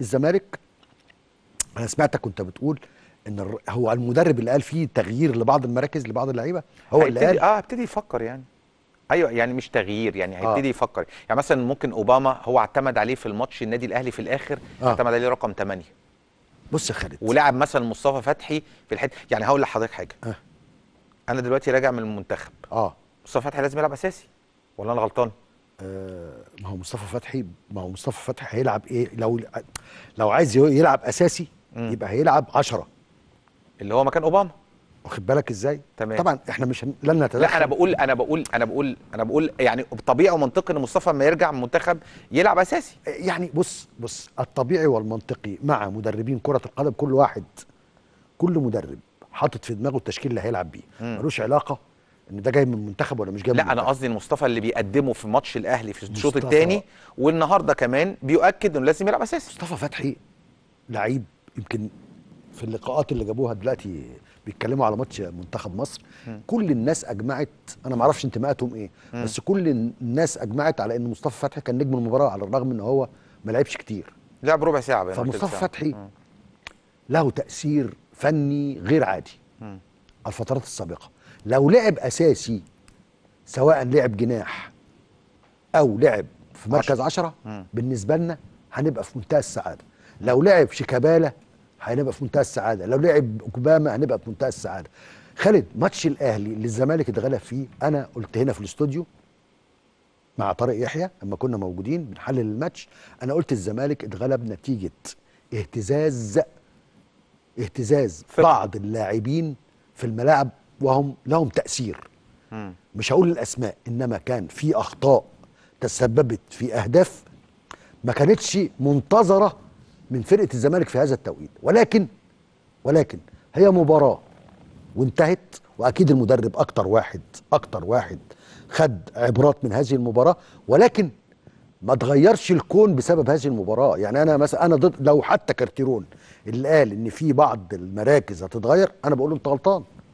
الزمالك انا سمعتك كنت بتقول ان هو المدرب اللي قال فيه تغيير لبعض المراكز لبعض اللعيبه هو اللي قال اه ابتدي يفكر يعني ايوه يعني مش تغيير يعني آه. هيبتدي آه. يفكر يعني مثلا ممكن اوباما هو اعتمد عليه في الماتش النادي الاهلي في الاخر آه. اعتمد عليه رقم 8 بص يا خالد ولعب مثلا مصطفى فتحي في الحته يعني هقول لحضرتك حاجه آه. انا دلوقتي راجع من المنتخب اه مصطفى فتحي لازم يلعب اساسي ولا انا غلطان آه ما هو مصطفى فتحي ما هو مصطفى فتحي هيلعب ايه لو لو عايز يلعب اساسي مم. يبقى هيلعب 10 اللي هو مكان اوباما واخد بالك ازاي تمام. طبعا احنا مش هن... لن نتدخل لا انا بقول انا بقول انا بقول انا بقول يعني طبيعي ومنطقي ان مصطفى ما يرجع من يلعب اساسي آه، يعني بص بص الطبيعي والمنطقي مع مدربين كره القدم كل واحد كل مدرب حاطط في دماغه التشكيل اللي هيلعب بيه ملوش علاقه ان ده جاي من منتخب ولا مش جاي من لا منتخب. انا قصدي مصطفى اللي بيقدمه في ماتش الاهلي في الشوط الثاني والنهارده كمان بيؤكد انه لازم يلعب اساسي مصطفى فتحي لعيب يمكن في اللقاءات اللي جابوها دلوقتي بيتكلموا على ماتش منتخب مصر م. كل الناس اجمعت انا ما اعرفش انتماءاتهم ايه م. بس كل الناس اجمعت على ان مصطفى فتحي كان نجم المباراه على الرغم ان هو ما لعبش كتير لعب ربع ساعه فمصطفى فتحي م. له تاثير فني غير عادي م. الفترات السابقه لو لعب اساسي سواء لعب جناح او لعب في مركز 10 بالنسبه لنا هنبقى في منتهى السعاده لو لعب شيكابالا هنبقى في منتهى السعاده لو لعب اوباما هنبقى في منتهى السعاده خالد ماتش الاهلي اللي الزمالك اتغلب فيه انا قلت هنا في الاستوديو مع طارق يحيى لما كنا موجودين بنحلل الماتش انا قلت الزمالك اتغلب نتيجه اهتزاز اهتزاز بعض اللاعبين في الملاعب وهم لهم تأثير م. مش هقول الأسماء إنما كان في أخطاء تسببت في أهداف ما كانتش منتظرة من فرقة الزمالك في هذا التوقيت ولكن ولكن هي مباراة وانتهت وأكيد المدرب أكتر واحد أكتر واحد خد عبرات من هذه المباراة ولكن ما تغيرش الكون بسبب هذه المباراه يعني انا مثلا انا ضد لو حتى كارتيرون اللي قال ان في بعض المراكز هتتغير انا بقول له انت غلطان